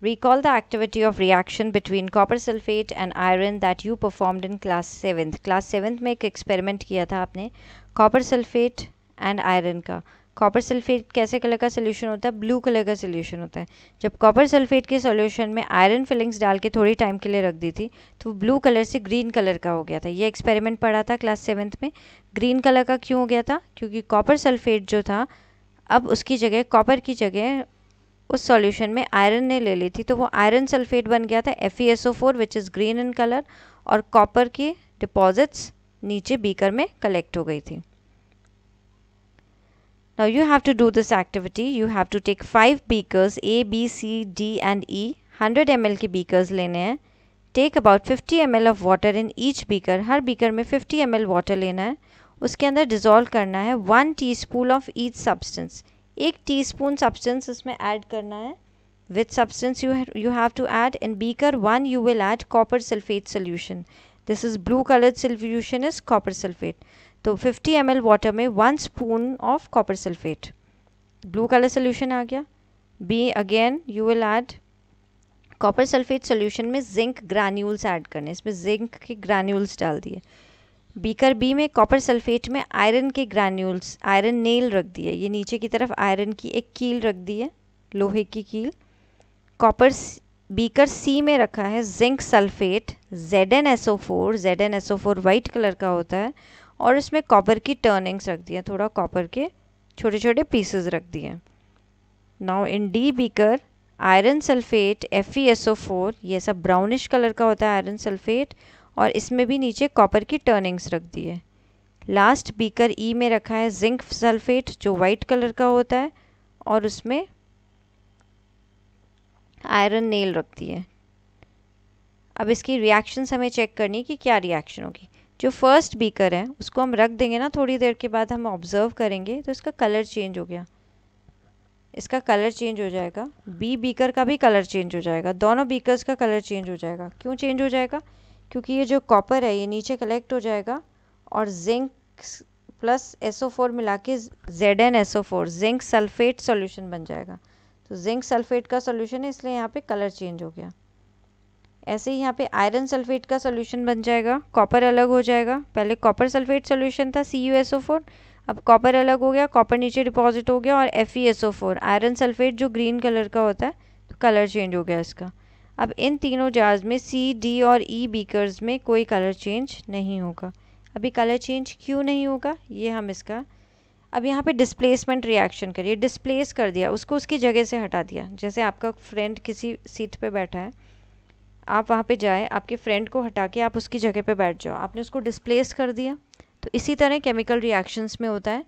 Recall the activity of reaction between copper sulfate and iron that you performed in class seventh class seventh में एक experiment किया था आपने copper sulphate and iron का copper sulphate कैसे colour का solution होता है ब्लू कलर का सोल्यूशन होता है जब कॉपर सल्फेट के सोल्यूशन में आयरन फिलिंग्स डाल के थोड़ी टाइम के लिए रख दी थी तो ब्लू कलर से ग्रीन कलर का हो गया था ये एक्सपेरिमेंट पढ़ा था क्लास सेवन्थ में ग्रीन कलर का क्यों हो गया था क्योंकि कॉपर सल्फेट जो था अब उसकी जगह कॉपर की जगह उस सॉल्यूशन में आयरन ने ले ली थी तो वो आयरन सल्फेट बन गया था F E S O four which is green in colour और कॉपर की डिपॉजिट्स नीचे बीकर में कलेक्ट हो गई थी now you have to do this activity you have to take five beakers A B C D and E hundred M L के beakers लेने हैं take about fifty M L of water in each beaker हर beaker में fifty M L water लेना है उसके अंदर dissolve करना है one tea spoon of each substance एक टीस्पून सब्सटेंस इसमें ऐड करना है with substance you you have to add in beaker one you will add copper sulphate solution this is blue colour solution is copper sulphate तो 50 M water में one spoon of copper sulphate blue colour solution आ गया B again you will add copper sulphate solution में zinc granules add करने इसमें zinc के granules डाल दिए बीकर बी में कॉपर सल्फेट में आयरन के ग्रैन्यूल्स आयरन नेल रख दिए ये नीचे की तरफ आयरन की एक कील रख दी है लोहे की कील कॉपर बीकर सी में रखा है zinc sulphate Z N S O four Z N S O four white colour का होता है और इसमें कॉपर की टर्निंग्स रख दिए थोड़ा कॉपर के छोटे छोटे पीसेस रख दिए now in D beaker iron sulphate F E S O four ये सब ब्राउनिश कलर का होता है आयरन सल्फेट और इसमें भी नीचे कॉपर की टर्निंग्स रख दी है लास्ट बीकर ई में रखा है जिंक सल्फेट जो वाइट कलर का होता है और उसमें आयरन नेल रखती है अब इसकी रिएक्शंस हमें चेक करनी है कि क्या रिएक्शन होगी जो फर्स्ट बीकर है उसको हम रख देंगे ना थोड़ी देर के बाद हम ऑब्ज़र्व करेंगे तो इसका कलर चेंज हो गया इसका कलर चेंज हो जाएगा बी बीकर का भी कलर चेंज हो जाएगा दोनों बीकर्स का कलर चेंज हो जाएगा क्यों चेंज हो जाएगा क्योंकि ये जो कॉपर है ये नीचे कलेक्ट हो जाएगा और जिंक प्लस एसओ फोर मिला के Z N SO four zinc sulphate solution बन जाएगा तो जिंक सल्फेट का सोल्यूशन है इसलिए यहाँ पे कलर चेंज हो गया ऐसे ही यहाँ पे आयरन सल्फेट का सोल्यूशन बन जाएगा कॉपर अलग हो जाएगा पहले कॉपर सल्फेट सोल्यूशन था C U S O four अब कॉपर अलग हो गया कॉपर नीचे डिपॉजिट हो गया और F E S O four iron sulphate जो ग्रीन कलर का होता है तो कलर चेंज हो गया इसका अब इन तीनों जार्स में सी डी और ई e बीकर्स में कोई कलर चेंज नहीं होगा अभी कलर चेंज क्यों नहीं होगा ये हम इसका अब यहाँ पे डिस्प्लेसमेंट रिएक्शन करिए डिस्प्लेस कर दिया उसको उसकी जगह से हटा दिया जैसे आपका फ्रेंड किसी सीट पे बैठा है आप वहाँ पे जाए आपके फ्रेंड को हटा के आप उसकी जगह पे बैठ जाओ आपने उसको डिस्प्लेस कर दिया तो इसी तरह केमिकल रिएक्शंस में होता है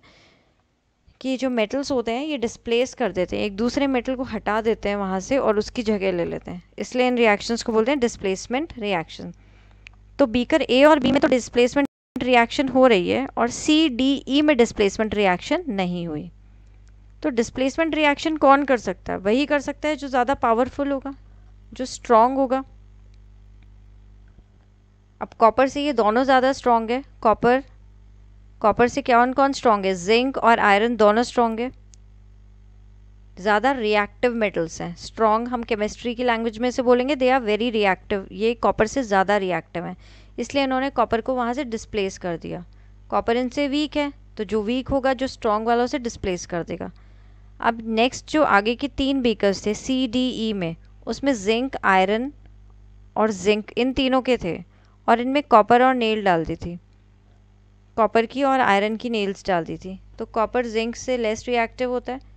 कि जो मेटल्स होते हैं ये डिस्प्लेस कर देते हैं एक दूसरे मेटल को हटा देते हैं वहाँ से और उसकी जगह ले लेते हैं इसलिए इन रिएक्शंस को बोलते हैं डिस्प्लेसमेंट रिएक्शन तो बीकर ए और बी में तो डिस्प्लेसमेंट रिएक्शन हो रही है और सी डी ई में डिस्प्लेसमेंट रिएक्शन नहीं हुई तो डिस्प्लेसमेंट रिएक्शन कौन कर सकता है वही कर सकता है जो ज़्यादा पावरफुल होगा जो स्ट्रांग होगा अब कॉपर से ये दोनों ज़्यादा स्ट्रांग है कॉपर कॉपर से कौन कौन स्ट्रॉन्ग है जिंक और आयरन दोनों स्ट्रॉन्ग है ज़्यादा रिएक्टिव मेटल्स हैं स्ट्रॉन्ग हम केमिस्ट्री की लैंग्वेज में से बोलेंगे दे आर वेरी रिएक्टिव ये कॉपर से ज़्यादा रिएक्टिव हैं इसलिए इन्होंने कॉपर को वहाँ से डिस्प्लेस कर दिया कॉपर इनसे वीक है तो जो वीक होगा जो स्ट्रॉन्ग वाला उसे डिस्प्लेस कर देगा अब नेक्स्ट जो आगे के तीन बीकर्स थे सी डी ई में उसमें जिंक आयरन और जिंक इन तीनों के थे और इनमें कॉपर और नेल डाल दी थी कॉपर की और आयरन की नेल्स डाल दी थी तो कॉपर जिंक से लेस रिएक्टिव होता है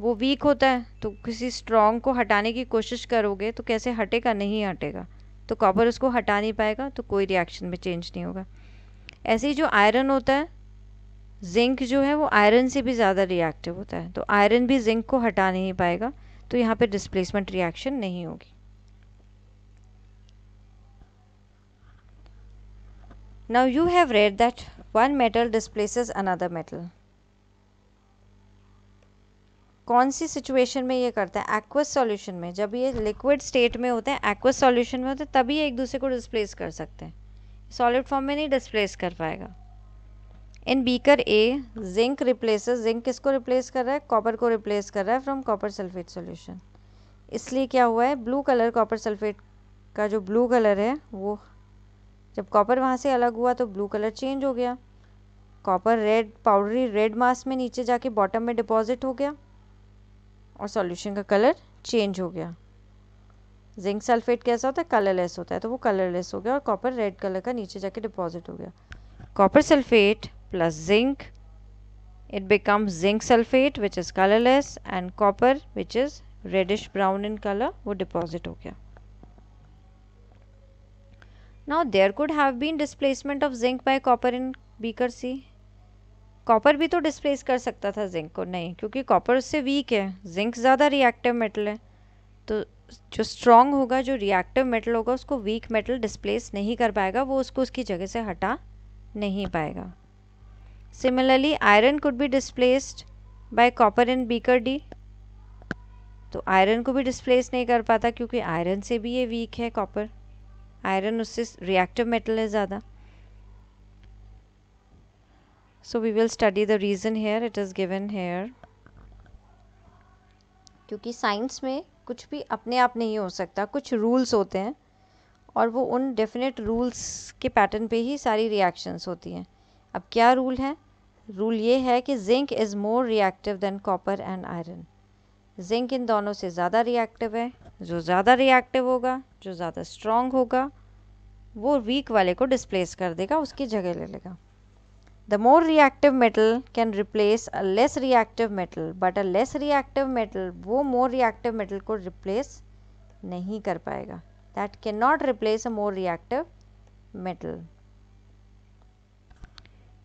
वो वीक होता है तो किसी स्ट्रॉन्ग को हटाने की कोशिश करोगे तो कैसे हटेगा नहीं हटेगा तो कॉपर उसको हटा नहीं पाएगा तो कोई रिएक्शन में चेंज नहीं होगा ऐसे ही जो आयरन होता है जिंक जो है वो आयरन से भी ज़्यादा रिएक्टिव होता है तो आयरन भी जिंक को हटा नहीं पाएगा तो यहाँ पर डिस्प्लेसमेंट रिएक्शन नहीं होगी now you have read that one metal displaces another metal कौन सी सिचुएशन में ये करता है एक्वस सॉल्यूशन में जब ये लिक्विड स्टेट में होते हैं एक्वस सॉल्यूशन में होते हैं तभी एक दूसरे को डिस्प्लेस कर सकते हैं सॉलिड फॉर्म में नहीं डिस्प्लेस कर पाएगा in beaker A zinc replaces zinc किसको रिप्लेस कर रहा है कॉपर को रिप्लेस कर रहा है फ्रॉम कॉपर सल्फेट सोल्यूशन इसलिए क्या हुआ है ब्लू कलर कॉपर सल्फेट का जो ब्लू कलर है वो जब कॉपर वहाँ से अलग हुआ तो ब्लू कलर चेंज हो गया copper red powdery red mass में नीचे जाके बॉटम में डिपॉजिट हो गया और सॉल्यूशन का कलर चेंज हो गया जिंक सल्फेट कैसा होता है कलरलेस होता है तो वो कलरलेस हो गया और कॉपर रेड कलर का नीचे जाके डिपॉजिट हो गया copper sulphate plus zinc it become zinc sulphate which is colourless and copper which is reddish brown in colour वो डिपॉजिट हो गया now there could have been displacement of zinc by copper in beaker C copper भी तो displace कर सकता था zinc को नहीं क्योंकि कॉपर उससे वीक है जिंक ज़्यादा रिएक्टिव मेटल है तो जो स्ट्रॉन्ग होगा जो रिएक्टिव मेटल होगा उसको वीक मेटल डिस्प्लेस नहीं कर पाएगा वो उसको उसकी जगह से हटा नहीं पाएगा सिमिलरली आयरन कुड भी displaced by copper in beaker D तो आयरन को भी डिस्प्लेस नहीं कर पाता क्योंकि आयरन से भी ये वीक है कॉपर आयरन उससे रिएक्टिव मेटल है ज़्यादा so we will study the reason here it is given here क्योंकि साइंस में कुछ भी अपने आप नहीं हो सकता कुछ रूल्स होते हैं और वो उन डेफिनेट रूल्स के पैटर्न पे ही सारी रिएक्शंस होती हैं अब क्या रूल है रूल ये है कि zinc is more reactive than copper and iron zinc इन दोनों से ज़्यादा रिएक्टिव है जो ज़्यादा रिएक्टिव होगा जो ज़्यादा स्ट्रॉन्ग होगा वो वीक वाले को डिस्प्लेस कर देगा उसकी जगह ले लेगा The more reactive metal can replace a less reactive metal but a less reactive metal वो more reactive metal could replace नहीं कर पाएगा that cannot replace a more reactive metal.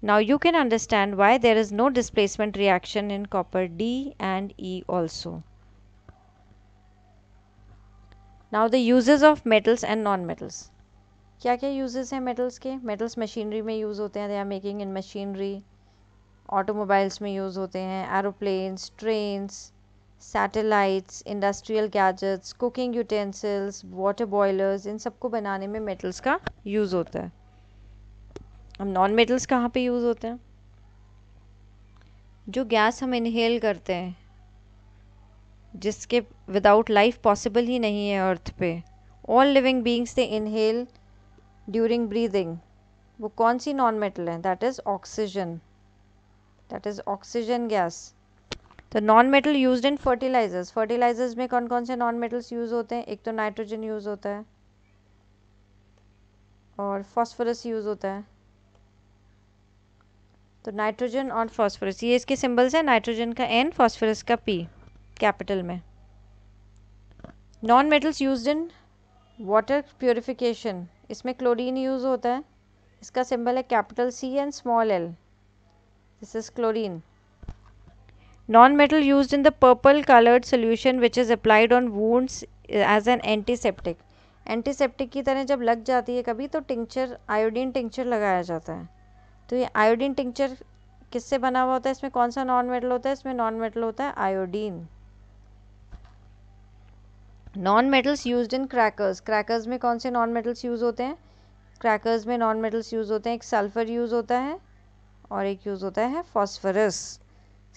Now you can understand why there is no displacement reaction in copper D and E also. Now the uses of metals and non-metals. क्या क्या uses हैं metals के metals machinery में use होते हैं they are making in machinery automobiles में use होते हैं aeroplanes trains satellites industrial gadgets cooking utensils water boilers इन सबको बनाने में मेटल्स का यूज़ होता है अब नॉन मेटल्स कहाँ पे यूज़ होते हैं जो गैस हम इनहेल करते हैं जिसके विदाउट लाइफ पॉसिबल ही नहीं है अर्थ पे all living beings they inhale during breathing वो कौन सी नॉन मेटल है that is oxygen that is oxygen gas तो non metal use in fertilisers fertilisers में कौन कौन से नॉन मेटल्स यूज़ होते हैं एक तो नाइट्रोजन यूज़ होता है और फॉस्फोरस यूज़ होता है तो नाइट्रोजन और फॉस्फोरस ये इसके सिंबल्स हैं नाइट्रोजन का एन फॉस्फोरस का पी कैपिटल में non metals use in water purification इसमें क्लोरीन यूज़ होता है इसका सिंबल है capital C and small L this is chlorine non metal use in the purple coloured solution which is applied on wounds as an antiseptic antiseptic की तरह जब लग जाती है कभी तो टिंक्चर आयोडीन टिंक्चर लगाया जाता है तो ये आयोडीन टिंक्चर किससे बना हुआ होता है इसमें कौन सा नॉन मेटल होता है इसमें नॉन मेटल होता है iodine non metals use in crackers crackers में कौन से नॉन मेटल्स यूज़ होते हैं क्रैकर्स में नॉन मेटल्स यूज़ होते हैं एक सल्फ़र यूज़ होता है और एक यूज़ होता है phosphorus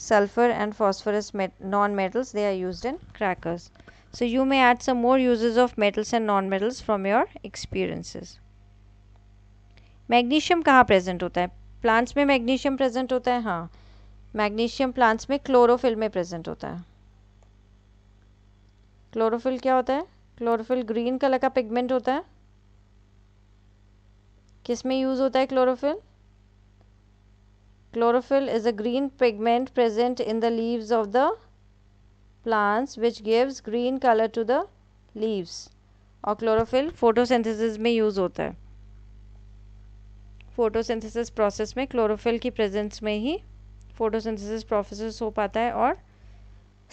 sulphur and phosphorus non metals they are use in crackers so you may add some more use of metals and non metals from your experiences magnesium कहाँ प्रेजेंट होता है plants में मैग्नीशियम प्रेजेंट होता है हाँ magnesium plants में chlorophyll में present होता है क्लोरोफिल क्या होता है क्लोरोफिल ग्रीन कलर का पिगमेंट होता है किस में यूज़ होता है chlorophyll chlorophyll is a green pigment present in the leaves of the plants which gives green colour to the leaves और क्लोरोफिल फोटोसिंथेसिस में यूज़ होता है फोटोसिंथेसिस प्रोसेस में क्लोरोफिल की प्रेजेंस में ही फोटोसिंथेसिस प्रोसेस हो पाता है और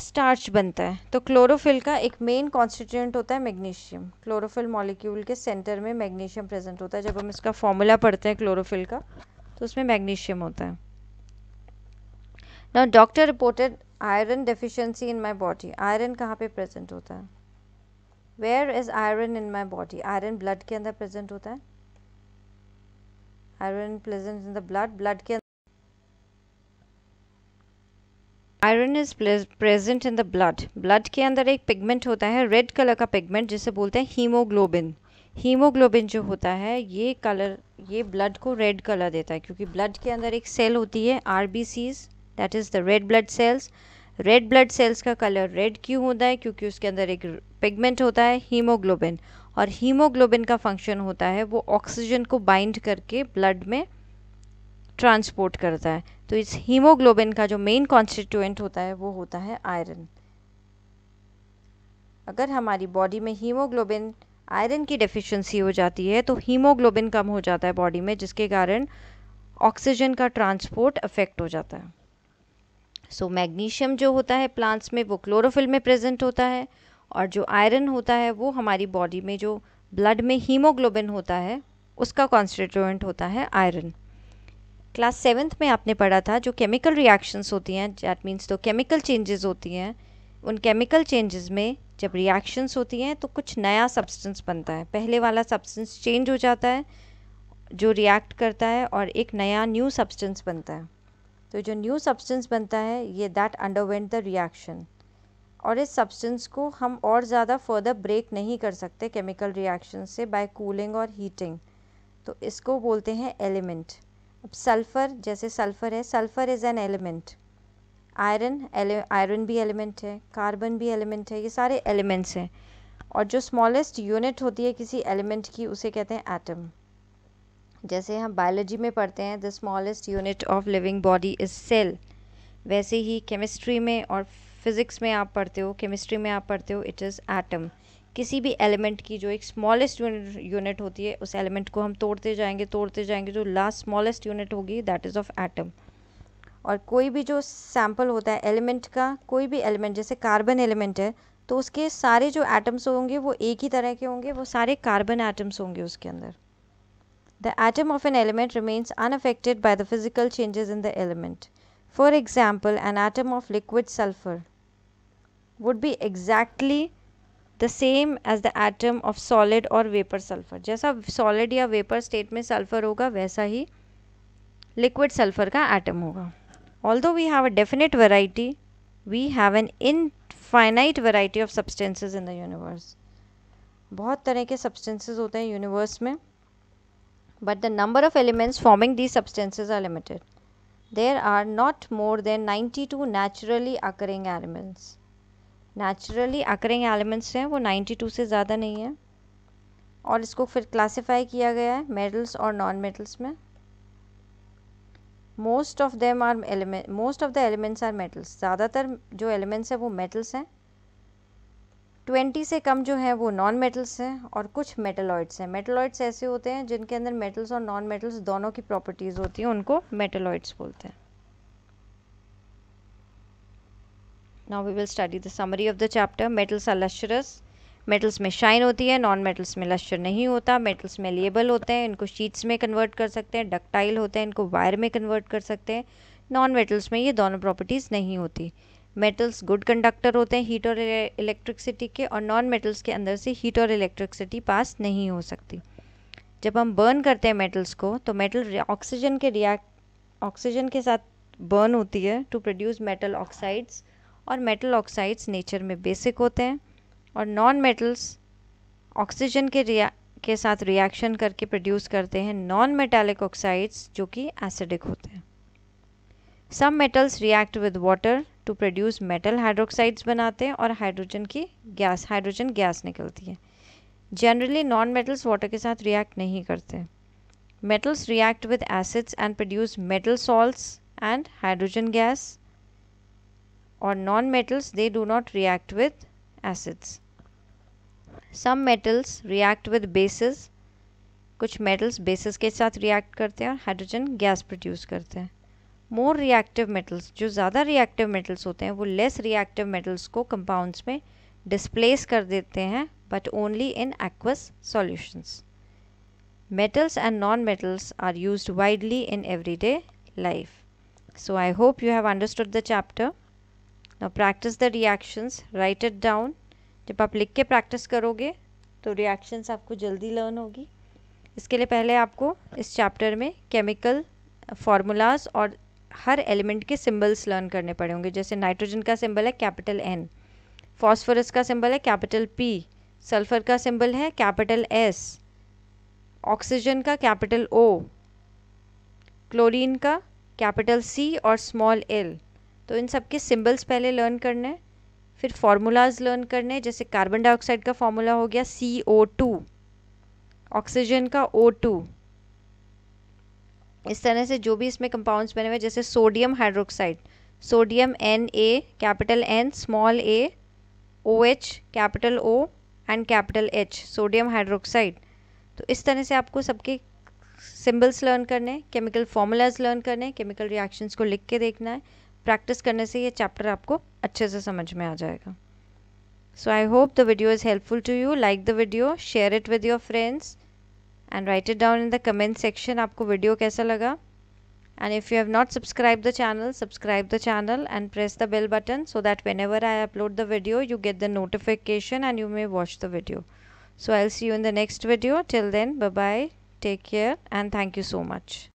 स्टार्च बनता है तो क्लोरोफिल का एक मेन कॉन्स्टिट्यूंट होता है मैग्नीशियम क्लोरोफिल मॉलिक्यूल के सेंटर में मैग्नीशियम प्रेजेंट होता है जब हम इसका फॉर्मूला पढ़ते हैं क्लोरोफिल का तो उसमें मैग्नीशियम होता है ना doctor reported iron deficiency in my body iron कहाँ पे प्रेजेंट होता है where is iron in my body iron blood के अंदर प्रेजेंट होता है iron present in the blood blood के iron is present in the blood blood के अंदर एक पिगमेंट होता है रेड कलर का पिगमेंट जिसे बोलते हैं हीमोग्लोबिन हीमोग्लोबिन जो होता है ये कलर ये ब्लड को रेड कलर देता है क्योंकि ब्लड के अंदर एक सेल होती है R B Cs that is the red blood cells red blood cells का कलर रेड क्यों होता है क्योंकि उसके अंदर एक पिगमेंट होता है हीमोग्लोबिन और हीमोग्लोबिन का फंक्शन होता है वो ऑक्सीजन को बाइंड करके ब्लड में ट्रांसपोर्ट करता है तो इस हीमोग्लोबिन का जो मेन कॉन्स्टिट्यूएंट होता है वो होता है आयरन अगर हमारी बॉडी में हीमोग्लोबिन आयरन की डेफिशिएंसी हो जाती है तो हीमोग्लोबिन कम हो जाता है बॉडी में जिसके कारण ऑक्सीजन का ट्रांसपोर्ट अफेक्ट हो जाता है सो so, मैग्नीशियम जो होता है प्लांट्स में वो क्लोरोफिल में प्रेजेंट होता है और जो आयरन होता है वो हमारी बॉडी में जो ब्लड में हीमोग्लोबिन होता है उसका कॉन्स्टिट्यूएंट होता है आयरन क्लास सेवन्थ में आपने पढ़ा था जो केमिकल रिएक्शंस होती हैं दैट मीन्स तो केमिकल चेंजेस होती हैं उन केमिकल चेंजेस में जब रिएक्शंस होती हैं तो कुछ नया सब्सटेंस बनता है पहले वाला सब्सटेंस चेंज हो जाता है जो रिएक्ट करता है और एक नया न्यू सब्सटेंस बनता है तो जो न्यू सब्सटेंस बनता है ये दैट अंडरवेंट द रिएक्शन और इस सब्सटेंस को हम और ज़्यादा फर्दर ब्रेक नहीं कर सकते केमिकल रिएक्शन से बाय कूलिंग और हीटिंग तो इसको बोलते हैं एलिमेंट अब सल्फ़र जैसे सल्फ़र है sulphur is an element iron iron भी एलिमेंट है कार्बन भी एलिमेंट है ये सारे एलिमेंट्स हैं और जो स्मॉलेस्ट यूनिट होती है किसी एलिमेंट की उसे कहते हैं एटम जैसे हम बायोलॉजी में पढ़ते हैं the smallest unit of living body is cell वैसे ही केमिस्ट्री में और फिज़िक्स में आप पढ़ते हो केमिस्ट्री में आप पढ़ते हो इट इज़ एटम किसी भी एलिमेंट की जो एक स्मॉलेस्ट यूनिट होती है उस एलिमेंट को हम तोड़ते जाएंगे तोड़ते जाएंगे जो लास्ट स्मॉलेस्ट यूनिट होगी दैट इज़ ऑफ एटम और कोई भी जो सैम्पल होता है एलिमेंट का कोई भी एलिमेंट जैसे कार्बन एलिमेंट है तो उसके सारे जो एटम्स होंगे वो एक ही तरह के होंगे वो सारे कार्बन एटम्स होंगे उसके अंदर the atom of an element remains unaffected by the physical changes in the element for example an atom of liquid sulphur would be exactly the same as the atom of solid और vapour sulphur जैसा solid या vapour state में sulphur होगा वैसा ही liquid sulphur का atom होगा although we have a definite variety we have an infinite variety of substances in the universe बहुत तरह के सब्सटेंसेज होते हैं यूनिवर्स में but the number of elements forming these substances are limited there are not more than ninety two naturally occurring elements naturally occurring elements हैं वो ninety two से ज़्यादा नहीं है और इसको फिर क्लासीफाई किया गया है मेडल्स और नॉन मेटल्स में most of them are element most of the elements are metals ज़्यादातर जो एलिमेंट्स हैं वो मेटल्स हैं ट्वेंटी से कम जो हैं वो नॉन मेटल्स हैं और कुछ मेटलॉइड्स हैं मेटलॉइड्स ऐसे होते हैं जिनके अंदर मेटल्स और नॉन मेटल्स दोनों की प्रॉपर्टीज़ होती हैं उनको मेटलॉइड्स बोलते हैं now we will study the summary of the chapter metals are lustrous metals में शाइन होती है नॉन मेटल्स में लश्चर नहीं होता मेटल्स में लेबल होते हैं इनको शीट्स में कन्वर्ट कर सकते हैं डक्टाइल होते हैं इनको वायर में कन्वर्ट कर सकते हैं नॉन मेटल्स में ये दोनों प्रॉपर्टीज़ नहीं होती मेटल्स गुड कंडक्टर होते हैं हीट और इलेक्ट्रिकसिटी के और नॉन मेटल्स के अंदर से हीट और इलेक्ट्रिकसिटी पास नहीं हो सकती जब हम बर्न करते हैं मेटल्स को तो मेटल ऑक्सीजन के रिएक्ट ऑक्सीजन के साथ बर्न होती है टू प्रोड्यूस मेटल ऑक्साइड्स और मेटल ऑक्साइड्स नेचर में बेसिक होते हैं और नॉन मेटल्स ऑक्सीजन के रिया के साथ रिएक्शन करके प्रोड्यूस करते हैं नॉन मेटालिक ऑक्साइड्स जो कि एसिडिक होते हैं some metals react with water to produce metal hydroxides बनाते हैं और हाइड्रोजन की गैस हाइड्रोजन गैस निकलती है जनरली नॉन मेटल्स वाटर के साथ रिएक्ट नहीं करते metals react with acids and produce metal salts and hydrogen gas or non metals they do not react with acids some metals react with bases कुछ metals bases के साथ react करते हैं और हाइड्रोजन गैस प्रोड्यूस करते हैं more reactive metals जो ज़्यादा रिएक्टिव मेटल्स होते हैं वो लेस रिएक्टिव मेटल्स को कंपाउंड्स में डिस्प्लेस कर देते हैं but only in aqueous solutions metals and non metals are used widely in everyday life so I hope you have understood the chapter now practice the reactions write it down जब आप लिख के practice करोगे तो reactions आपको जल्दी learn होगी इसके लिए पहले आपको इस चैप्टर में केमिकल फार्मूलाज uh, और हर एलिमेंट के सिंबल्स लर्न करने पड़े होंगे जैसे नाइट्रोजन का सिंबल है कैपिटल एन फॉस्फोरस का सिंबल है कैपिटल पी सल्फर का सिंबल है कैपिटल एस ऑक्सीजन का कैपिटल ओ क्लोरीन का कैपिटल सी और स्मॉल एल तो इन सब के सिम्बल्स पहले लर्न करने फिर फार्मूलाज लर्न करने जैसे कार्बन डाइऑक्साइड का फार्मूला हो गया सी ओ टू ऑक्सीजन का ओ टू इस तरह से जो भी इसमें कंपाउंड्स बने हुए जैसे sodium hydroxide sodium N A capital N small a O H capital O and capital H sodium hydroxide तो इस तरह से आपको सबके सिम्बल्स लर्न करने केमिकल फार्मूलाज लर्न करने केमिकल रिएक्शंस को लिख के देखना है प्रैक्टिस करने से ये चैप्टर आपको अच्छे से समझ में आ जाएगा so I hope the video is helpful to you like the video share it with your friends and write it down in the comment section आपको वीडियो कैसा लगा and if you have not subscribe the channel subscribe the channel and press the bell button so that whenever I upload the video you get the notification and you may watch the video so I C you in the next video till then bye bye take care and thank you so much